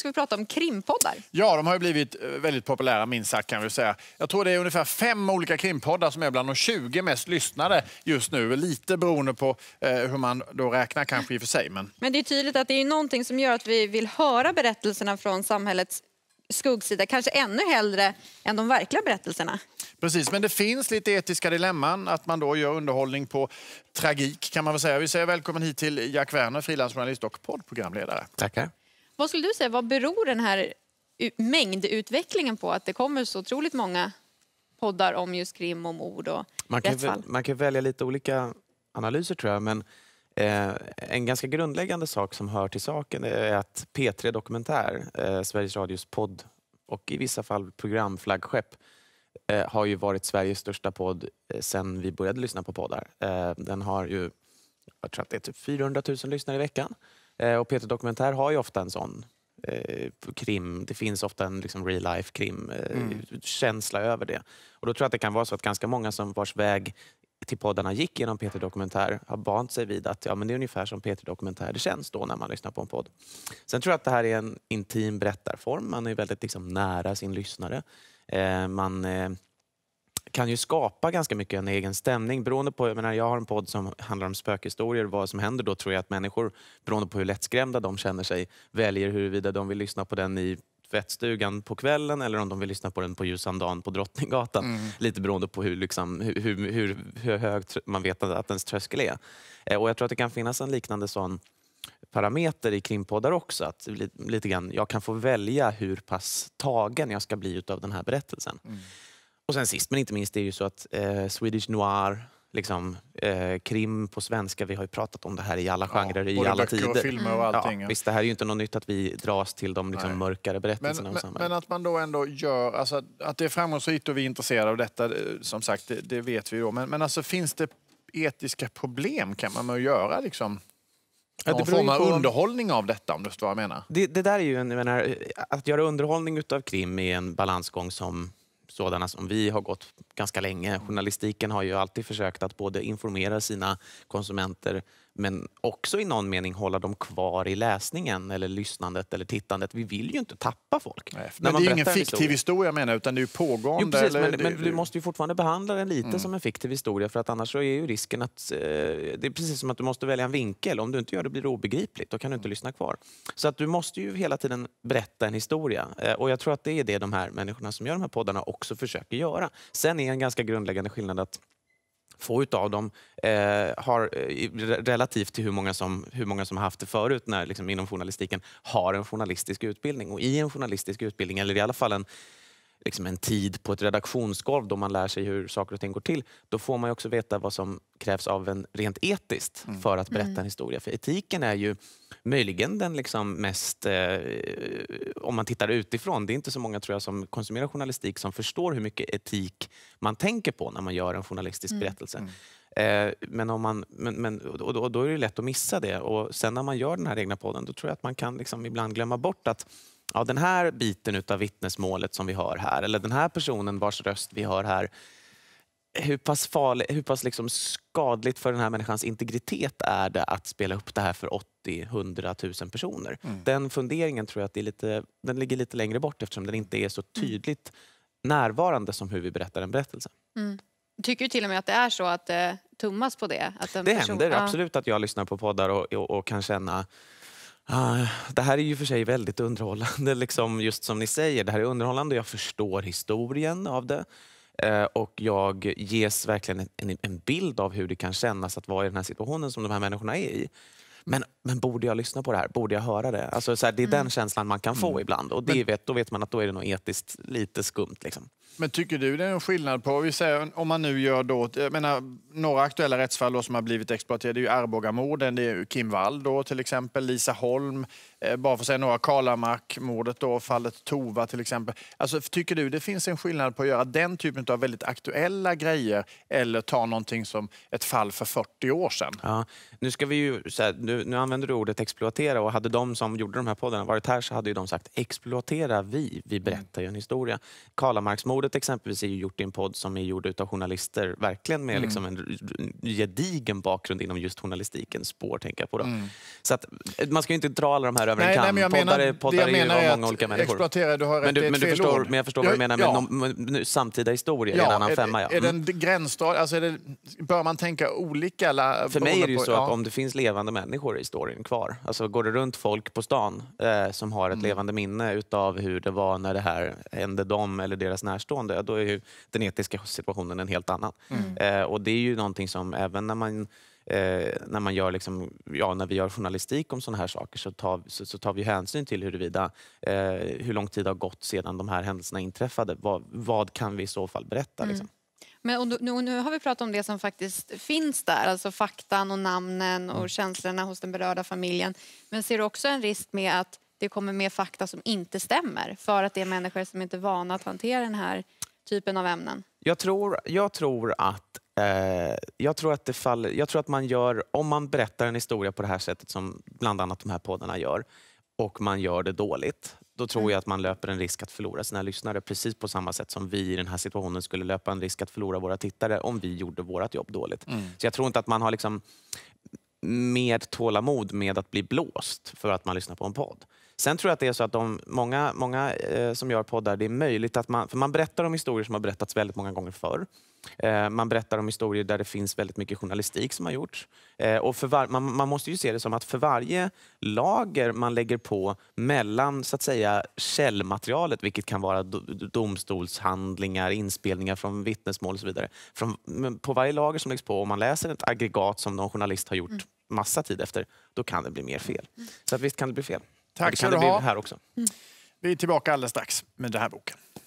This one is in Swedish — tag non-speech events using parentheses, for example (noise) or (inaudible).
ska vi prata om krimpoddar. Ja, de har blivit eh, väldigt populära minst sagt kan vi säga. Jag tror det är ungefär fem olika krimpoddar som är bland de 20 mest lyssnade just nu. Lite beroende på eh, hur man då räknar kanske i och för sig. Men... men det är tydligt att det är någonting som gör att vi vill höra berättelserna från samhällets skuggsida, kanske ännu hellre än de verkliga berättelserna. Precis, men det finns lite etiska dilemman att man då gör underhållning på tragik kan man säga. Vi säger välkommen hit till Jack Werner, frilansjournalist och poddprogramledare. Tackar. Vad skulle du säga, vad beror den här mängdutvecklingen på att det kommer så otroligt många poddar om just krim, om ord och man kan, väl, man kan välja lite olika analyser tror jag, men eh, en ganska grundläggande sak som hör till saken är att P3 Dokumentär, eh, Sveriges Radios podd och i vissa fall programflaggskepp, eh, har ju varit Sveriges största podd eh, sedan vi började lyssna på poddar. Eh, den har ju, jag tror att det är typ 400 000 lyssnare i veckan. Eh, och Peter Dokumentär har ju ofta en sån eh, krim, det finns ofta en liksom real life krim-känsla eh, mm. över det. Och Då tror jag att det kan vara så att ganska många som vars väg till poddarna gick genom Peter Dokumentär har vant sig vid att ja, men det är ungefär som Peter Dokumentär det känns då när man lyssnar på en podd. Sen tror jag att det här är en intim berättarform. Man är väldigt liksom nära sin lyssnare. man kan ju skapa ganska mycket en egen stämning. Beroende på, jag, menar, jag har en podd som handlar om spökhistorier. Vad som händer då tror jag att människor, beroende på hur lättskrämda de känner sig, väljer huruvida de vill lyssna på den i tvättstugan på kvällen eller om de vill lyssna på den på ljusan dagen på Drottninggatan. Mm. Lite beroende på hur, liksom, hur, hur, hur, hur man vet att ens tröskel är. Eh, och jag tror att det kan finnas en liknande sån parameter i krimpoddar också. Att lite, lite grann, jag kan få välja hur pass tagen jag ska bli av den här berättelsen. Mm. Och sen sist men inte minst, det är ju så att eh, Swedish Noir, liksom, eh, krim på svenska, vi har ju pratat om det här i alla genrer, ja, i alla tider. Både filmer och allting. Ja, ja. Visst, det här är ju inte något nytt att vi dras till de liksom, mörkare berättelserna. Men, men, att man då ändå gör, alltså, att det är framgångsrikt och vi är intresserade av detta, eh, som sagt, det, det vet vi ju då. Men, men alltså, finns det etiska problem kan man med att göra liksom? Ja, någon form av på... underhållning av detta om du förstår vad jag menar. Det, det där är ju en, menar, att göra underhållning av krim är en balansgång som sådana som vi har gått ganska länge. Journalistiken har ju alltid försökt att både informera sina konsumenter men också i någon mening hålla dem kvar i läsningen eller lyssnandet eller tittandet. Vi vill ju inte tappa folk. Nej, men det är ju ingen fiktiv historia, historia menar utan det är ju pågående. Jo, precis, men, det, men, du måste ju fortfarande behandla den lite mm. som en fiktiv historia för att annars så är ju risken att eh, det är precis som att du måste välja en vinkel. Om du inte gör det blir det obegripligt. Då kan du inte mm. lyssna kvar. Så att du måste ju hela tiden berätta en historia eh, och jag tror att det är det de här människorna som gör de här poddarna också försöker göra. Sen är är en ganska grundläggande skillnad att få utav dem eh, har, eh, relativt till hur många som, hur många som haft det förut när, liksom, inom journalistiken, har en journalistisk utbildning. Och i en journalistisk utbildning, eller i alla fall en liksom en tid på ett redaktionsgolv då man lär sig hur saker och ting går till, då får man också veta vad som krävs av en rent etiskt mm. för att berätta mm. en historia. För etiken är ju möjligen den liksom mest, eh, om man tittar utifrån, det är inte så många tror jag som konsumerar journalistik som förstår hur mycket etik man tänker på när man gör en journalistisk mm. berättelse. Mm. Eh, men om man, men, men, och då, och då, är det lätt att missa det. Och sen när man gör den här egna podden, då tror jag att man kan liksom ibland glömma bort att ja, den här biten av vittnesmålet som vi hör här, eller den här personen vars röst vi hör här, hur pass, farlig, hur pass liksom skadligt för den här människans integritet är det att spela upp det här för 80 100 000 personer? Mm. Den funderingen tror jag att det är lite, den ligger lite längre bort eftersom den inte är så mm. tydligt närvarande som hur vi berättar en berättelse. Mm. Tycker du till och med att det är så att det eh, tummas på det? Att det person... händer absolut att jag lyssnar på poddar och, och, och kan känna Uh, det här är ju för sig väldigt underhållande, (laughs) liksom, just som ni säger. Det här är underhållande, jag förstår historien av det. Eh, och jag ges verkligen en, bild av hur det kan kännas att vara i den här situationen som de här människorna är i. Men, men borde jag lyssna på det här? Borde jag höra det? Alltså, så här, det är mm. den känslan man kan få mm. ibland. Och det men, vet, då vet man att då är det något etiskt lite skumt. Liksom. Men tycker du det är en skillnad på, vi säger, om man nu gör då, jag menar, några aktuella rättsfall då som har blivit exploaterade, är ju Arbogamorden, det är Kim Wall då till exempel, Lisa Holm, eh, bara för att säga några, Kalamark-mordet då, fallet Tova till exempel. Alltså, tycker du det finns en skillnad på att göra den typen av väldigt aktuella grejer eller ta någonting som ett fall för 40 år sedan? Ja, nu, ska vi ju, här, nu, nu använder du ordet exploatera och hade de som gjorde de här poddarna varit här så hade ju de sagt exploatera vi, vi berättar ju en historia. Kalamarksmordet mordet exempelvis är ju gjort i en podd som är gjord av journalister, verkligen med mm. liksom en gedigen bakgrund inom just journalistikens Spår tänker jag på. Då. Mm. Så att, man ska inte dra alla de här över en kam. Men jag poddar menar, poddar många olika människor. du har men, du, men, du förstår, men jag förstår vad du menar med no, nu, samtida historia ja, i en annan är, femma. Ja. Mm. Är det en mm. gränsdrag, alltså det, bör man tänka olika? Eller, För mig är det ju på, så ja. att om det finns levande människor i storyn kvar, alltså går det runt folk på stan eh, som har ett mm. levande minne utav hur det var när det här hände dem eller deras närstående, då är ju den etiska situationen en helt annan. Mm. Eh, och det är ju någonting som även när man Eh, när, man gör liksom, ja, när vi gör journalistik om sådana här saker så tar, så, så tar vi hänsyn till huruvida, eh, hur lång tid har gått sedan de här händelserna inträffade. Vad, vad kan vi i så fall berätta? Mm. Liksom? Mm. Men, och nu, nu, har vi pratat om det som faktiskt finns där, alltså faktan och namnen och mm. känslorna hos den berörda familjen. Men ser du också en risk med att det kommer mer fakta som inte stämmer för att det är människor som inte är vana att hantera den här typen av ämnen? Jag tror, jag tror att eh, jag tror att det faller, jag tror att man gör, om man berättar en historia på det här sättet som bland annat de här poddarna gör och man gör det dåligt, då tror mm. jag att man löper en risk att förlora sina lyssnare precis på samma sätt som vi i den här situationen skulle löpa en risk att förlora våra tittare om vi gjorde vårt jobb dåligt. Mm. Så jag tror inte att man har liksom mer tålamod med att bli blåst för att man lyssnar på en podd. Sen tror jag att det är så att de, många, många eh, som gör poddar, det är möjligt att man, för man berättar om historier som har berättats väldigt många gånger förr. Eh, man berättar om historier där det finns väldigt mycket journalistik som har gjorts. Eh, och för var, man, man, måste ju se det som att för varje lager man lägger på mellan så att säga, källmaterialet, vilket kan vara do, domstolshandlingar, inspelningar från vittnesmål och så vidare. Från, på varje lager som läggs på, om man läser ett aggregat som någon journalist har gjort mm. massa tid efter, då kan det bli mer fel. Mm. Så att visst kan det bli fel. Tack ska du ha. Här också. Mm. Vi är tillbaka alldeles strax med den här boken.